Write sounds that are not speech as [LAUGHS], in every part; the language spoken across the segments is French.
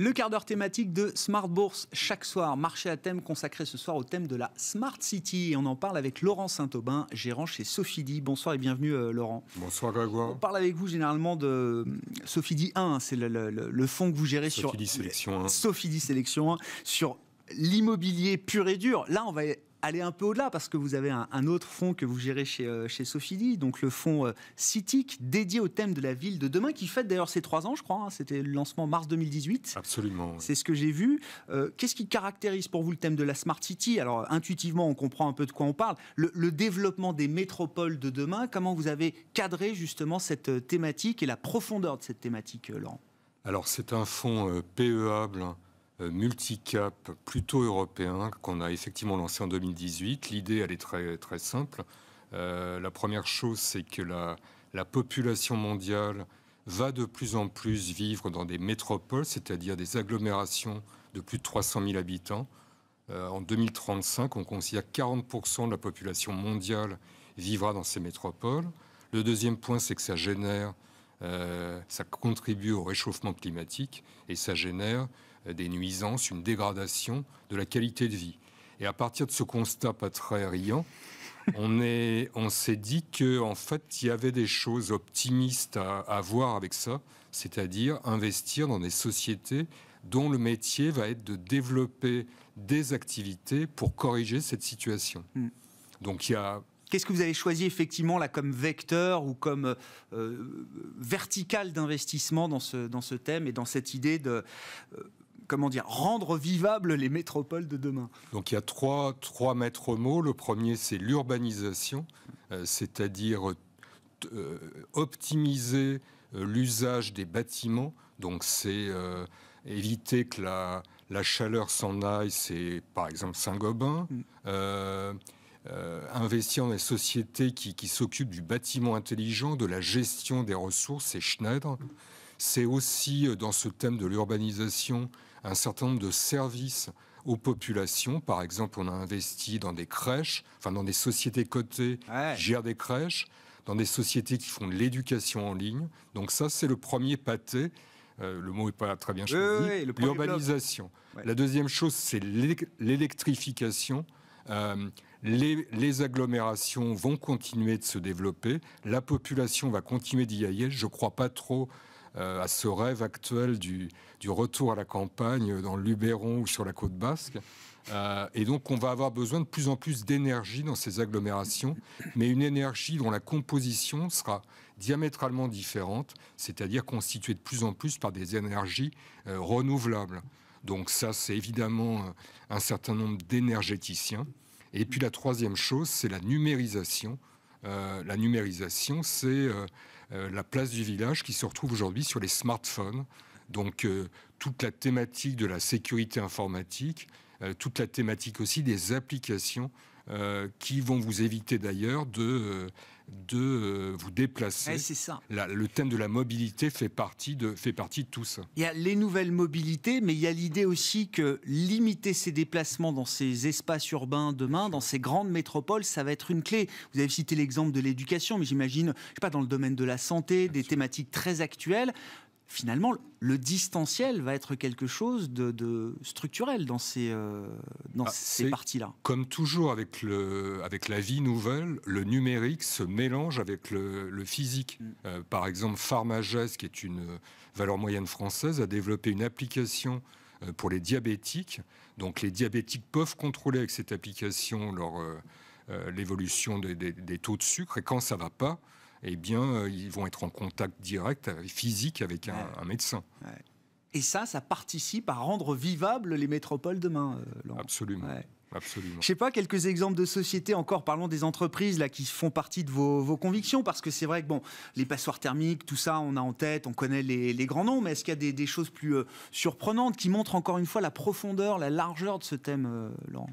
Le quart d'heure thématique de Smart Bourse chaque soir, marché à thème consacré ce soir au thème de la Smart City. Et on en parle avec Laurent Saint-Aubin, gérant chez D. Bonsoir et bienvenue euh, Laurent. Bonsoir Grégoire. On parle avec vous généralement de euh, d 1, hein. c'est le, fonds que vous gérez Sophie sur... Sélection Sélection 1, sur l'immobilier pur et dur. Là, on va aller un peu au-delà parce que vous avez un, autre fonds que vous gérez chez, euh, chez Sophie donc le fonds euh, CITIC dédié au thème de la ville de demain qui fête d'ailleurs ses trois ans, je crois. Hein. C'était le lancement mars 2018. Absolument. C'est ce que j'ai vu. Euh, qu'est-ce qui caractérise pour vous le thème de la Smart City Alors intuitivement, on comprend un peu de quoi on parle. Le, développement des métropoles de demain, comment vous avez cadré justement cette thématique et la profondeur de cette thématique, Laurent Alors c'est un fonds PEAble. Hein, euh, multicap plutôt européen qu'on a effectivement lancé en 2018. L'idée, elle est très, simple. Euh, la première chose, c'est que la, population mondiale va de plus en plus vivre dans des métropoles, c'est-à-dire des agglomérations de plus de 300 000 habitants. Euh, en 2035, on considère que 40% de la population mondiale vivra dans ces métropoles. Le deuxième point, c'est que ça génère, ça contribue au réchauffement climatique et ça génère des nuisances, une dégradation de la qualité de vie. Et à partir de ce constat pas très riant, on est, on s'est dit que en fait, il y avait des choses optimistes à, voir avec ça, c'est-à-dire investir dans des sociétés dont le métier va être de développer des activités pour corriger cette situation. Hmm. Donc il y a Qu'est-ce que vous avez choisi effectivement là comme vecteur ou comme euh, vertical d'investissement dans ce, dans ce thème et dans cette idée de euh, comment dire, rendre vivables les métropoles de demain. Donc il y a trois, trois maîtres mots. Le premier, c'est l'urbanisation, euh, c'est-à-dire euh, euh, optimiser l'usage des bâtiments. Donc c'est éviter que la, la chaleur s'en aille, c'est par exemple Saint-Gobain. Mm. investir dans les sociétés qui, qui s'occupent du bâtiment intelligent, de la gestion des ressources, c'est Schneider. C'est aussi euh, dans ce thème de l'urbanisation un certain nombre de services aux populations. Par exemple, on a investi dans des crèches, enfin dans des sociétés cotées qui gèrent des crèches, dans des sociétés qui font de l'éducation en ligne. Donc ça, c'est le premier pâté. Euh, le mot n'est pas très bien choisi. L'urbanisation. La deuxième chose, c'est l'électrification. Euh, les, les, agglomérations vont continuer de se développer, la population va continuer d'y aller. Je ne crois pas trop euh, à ce rêve actuel du, retour à la campagne dans le Luberon ou sur la côte basque. Euh, et donc, on va avoir besoin de plus en plus d'énergie dans ces agglomérations, mais une énergie dont la composition sera diamétralement différente, c'est-à-dire constituée de plus en plus par des énergies euh, renouvelables. Donc ça, c'est évidemment un certain nombre d'énergéticiens. Et puis la troisième chose, c'est la numérisation. la numérisation, c'est euh, la place du village qui se retrouve aujourd'hui sur les smartphones. Donc euh, toute la thématique de la sécurité informatique, euh, toute la thématique aussi des applications qui vont vous éviter d'ailleurs de, de euh, vous déplacer. le thème de la mobilité fait partie de, fait partie de tout ça. Il y a les nouvelles mobilités, mais il y a l'idée aussi que limiter ces déplacements dans ces espaces urbains demain, dans ces grandes métropoles, ça va être une clé. Vous avez cité l'exemple de l'éducation, mais j'imagine, pas, dans le domaine de la santé, des thématiques très actuelles finalement, le distanciel va être quelque chose de, structurel dans ces, euh, dans ah, ces parties-là. Comme toujours avec, le, avec la vie nouvelle, le numérique se mélange avec le, physique. Mm. Euh, par exemple, Pharmagest, qui est une euh, valeur moyenne française, a développé une application pour les diabétiques. Donc les diabétiques peuvent contrôler avec cette application leur, l'évolution des, des, des, taux de sucre. Et quand ça ne va pas, eh bien, euh, ils vont être en contact direct, euh, physique, avec un, médecin. Et ça, ça participe à rendre vivables les métropoles demain, euh, Laurent Absolument. Ouais. Absolument. Je sais pas, quelques exemples de sociétés encore, parlons des entreprises là, qui font partie de vos, vos convictions, parce que c'est vrai que bon, les passoires thermiques, tout ça, on a en tête, on connaît les, grands noms, mais est-ce qu'il y a des, choses plus surprenantes qui montrent encore une fois la profondeur, la largeur de ce thème, Laurent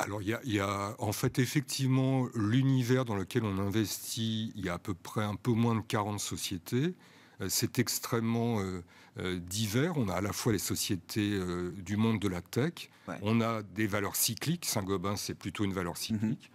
alors, il y, a, en fait effectivement l'univers dans lequel on investit. Il y a à peu près un peu moins de 40 sociétés. Euh, c'est extrêmement euh, euh, divers. On a à la fois les sociétés du monde de la tech, on a des valeurs cycliques. Saint-Gobain, c'est plutôt une valeur mhm. cyclique,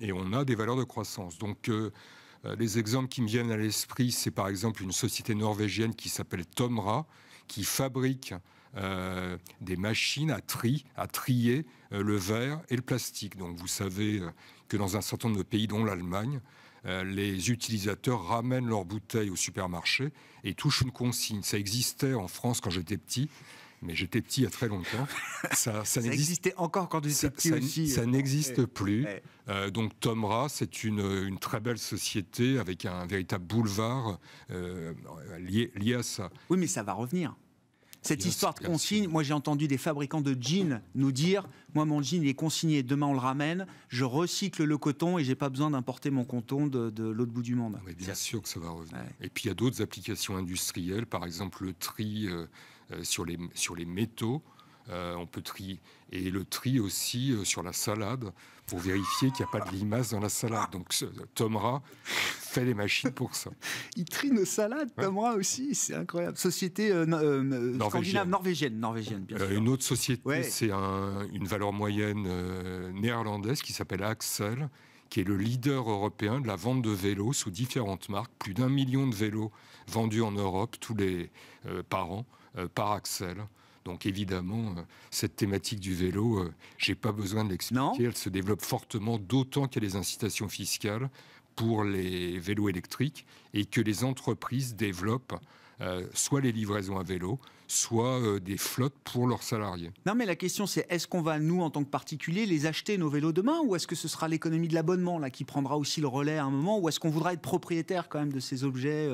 et on a des valeurs de croissance. Donc, les exemples qui me viennent à l'esprit, c'est par exemple une société norvégienne qui s'appelle Tomra, qui fabrique euh, des machines à, tri, à trier euh, le verre et le plastique. Donc vous savez euh, que dans un certain nombre de pays, dont l'Allemagne, les utilisateurs ramènent leurs bouteilles au supermarché et touchent une consigne. Ça existait en France quand j'étais petit, mais j'étais petit à très longtemps. [LAUGHS] Ça, existait encore quand j'étais petit aussi. Ça, n'existe plus. donc Tomra, c'est une, très belle société avec un véritable boulevard lié, à ça. Oui, mais ça va revenir. Cette histoire de consigne, moi j'ai entendu des fabricants de jeans nous dire moi mon jean il est consigné, demain on le ramène, je recycle le coton et j'ai pas besoin d'importer mon coton de, l'autre bout du monde. Ah bien sûr que ça va revenir. Et puis il y a d'autres applications industrielles, par exemple le tri euh, euh, sur, les, sur les métaux. Euh, on peut trier. Et le tri aussi euh, sur la salade pour vérifier qu'il n'y a pas de limaces dans la salade. Donc Tomra fait les machines pour ça. [LAUGHS] Il trie nos salades, Tomra aussi, c'est incroyable. Société euh, norvégienne. norvégienne, bien sûr. une autre société, c'est une valeur moyenne néerlandaise qui s'appelle Axel, qui est le leader européen de la vente de vélos sous différentes marques. Plus d'un million de vélos vendus en Europe tous les par an par Axel. Donc évidemment, euh, cette thématique du vélo, euh, j'ai pas besoin de l'expliquer, elle se développe fortement, d'autant qu'il y a les incitations fiscales pour les vélos électriques et que les entreprises développent euh, soit les livraisons à vélo, soit des flottes pour leurs salariés. Non, mais la question c'est est-ce qu'on va nous en tant que particuliers les acheter nos vélos demain, ou est-ce que ce sera l'économie de l'abonnement là qui prendra aussi le relais à un moment, ou est-ce qu'on voudra être propriétaire quand même de ces objets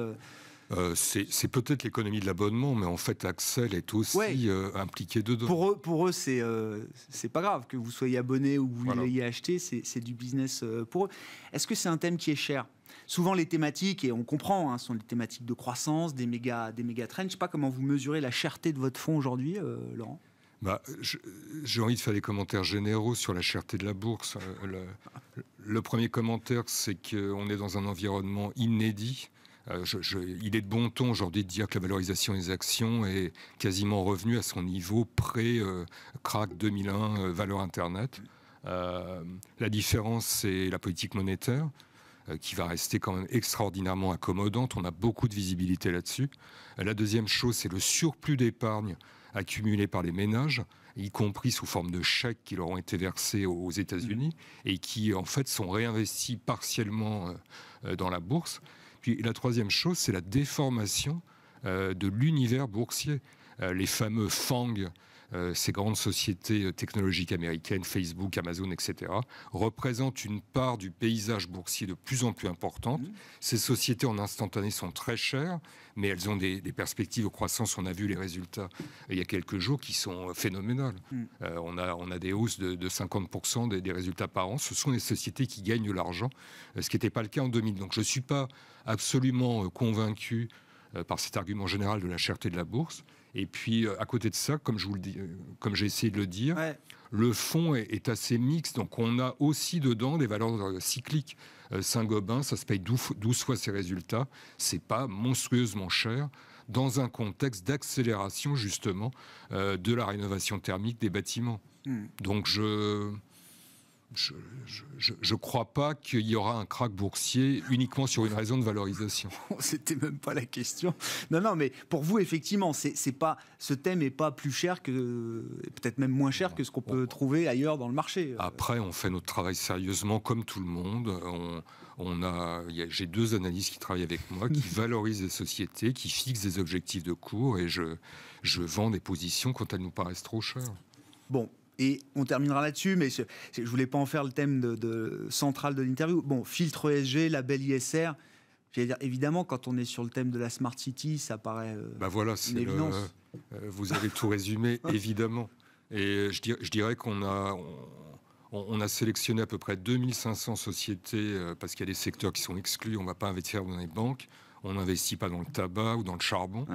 euh, c'est peut-être l'économie de l'abonnement, mais en fait, Axel est aussi euh, impliqué dedans. Pour eux, pour eux euh, c'est pas grave que vous soyez abonné ou que vous l'ayez acheté, c'est du business pour eux. Est-ce que c'est un thème qui est cher Souvent, les thématiques, et on comprend, hein, sont des thématiques de croissance, des méga, des méga trends. Je ne sais pas comment vous mesurez la cherté de votre fonds aujourd'hui, Laurent bah, J'ai envie de faire des commentaires généraux sur la cherté de la bourse. le premier commentaire, c'est qu'on est dans un environnement inédit euh, il est de bon ton aujourd'hui de dire que la valorisation des actions est quasiment revenue à son niveau pré-crack euh, 2001, euh, valeur Internet. la différence, c'est la politique monétaire qui va rester quand même extraordinairement accommodante. On a beaucoup de visibilité là-dessus. La deuxième chose, c'est le surplus d'épargne accumulé par les ménages, y compris sous forme de chèques qui leur ont été versés aux États-Unis mmh. et qui en fait sont réinvestis partiellement dans la bourse. Puis la troisième chose, c'est la déformation euh, de l'univers boursier. Euh, les fameux fangs » Euh, ces grandes sociétés euh, technologiques américaines, Facebook, Amazon, etc., représentent une part du paysage boursier de plus en plus importante. Mmh. Ces sociétés en instantané sont très chères, mais elles ont des, perspectives de croissance. On a vu les résultats euh, il y a quelques jours qui sont phénoménales. Mmh. on, a, on a des hausses de, 50% des, des, résultats par an. Ce sont des sociétés qui gagnent de l'argent, ce qui n'était pas le cas en 2000. Donc je ne suis pas absolument convaincu euh, par cet argument général de la cherté de la bourse. Et puis, euh, à côté de ça, comme je vous le dis, euh, comme j'ai essayé de le dire, le fonds est, assez mixte. Donc, on a aussi dedans des valeurs cycliques. Saint-Gobain, ça se paye 12, ses résultats. C'est pas monstrueusement cher dans un contexte d'accélération, justement, de la rénovation thermique des bâtiments. Hmm. Donc, je je ne crois pas qu'il y aura un crack boursier uniquement sur une raison de valorisation. [LAUGHS] C'était même pas la question. Non, non, mais pour vous, effectivement, c'est, pas, ce thème n'est pas plus cher que, peut-être même moins cher que ce qu'on peut trouver ailleurs dans le marché. Après, on fait notre travail sérieusement, comme tout le monde. On, a, j'ai deux analystes qui travaillent avec moi, qui [LAUGHS] valorisent les sociétés, qui fixent des objectifs de cours, et je, je vends des positions quand elles nous paraissent trop chères. Bon, et on terminera là-dessus, mais je, ne voulais pas en faire le thème central de l'interview. Bon, filtre ESG, label ISR. Dire, évidemment, quand on est sur le thème de la Smart City, ça paraît. Euh, bah voilà, c'est euh, euh, vous avez tout résumé, [LAUGHS] évidemment. Et je, dirais qu'on a. sélectionné à peu près 2500 sociétés parce qu'il y a des secteurs qui sont exclus. On ne va pas investir dans les banques, on n'investit pas dans le tabac ou dans le charbon.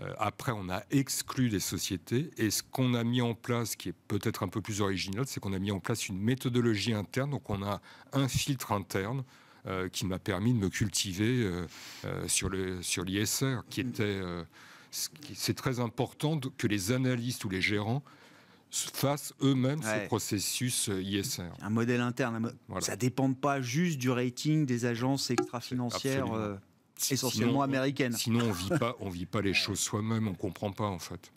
Euh, après, on a exclu des sociétés. Et ce qu'on a mis en place, qui est peut-être un peu plus original, c'est qu'on a mis en place une méthodologie interne. Donc, on a un filtre interne euh, qui m'a permis de me cultiver euh, sur le sur l'ISR, qui était c'est très important que les analystes ou les gérants fassent eux-mêmes ce processus ISR. Un modèle interne. Ça ne dépend pas juste du rating des agences extra-financières essentiellement américaine. Sinon, on vit [LAUGHS] pas, on vit pas les choses soi-même, on comprend pas en fait.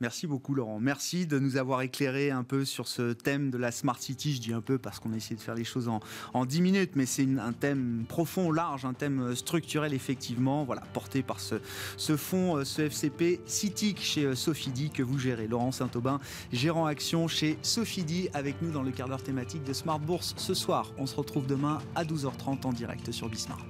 Merci beaucoup Laurent. Merci de nous avoir éclairé un peu sur ce thème de la Smart City. Je dis un peu parce qu'on a essayé de faire les choses en, en 10 minutes, mais c'est un thème profond, large, un thème euh, structurel effectivement, voilà, porté par ce, ce fonds, euh, ce FCP CITIC chez euh, Sofidi que vous gérez. Laurent Saint-Aubin, gérant action chez Sofidi, avec nous dans le quart d'heure thématique de Smart Bourse ce soir. On se retrouve demain à 12h30 en direct sur Bismart.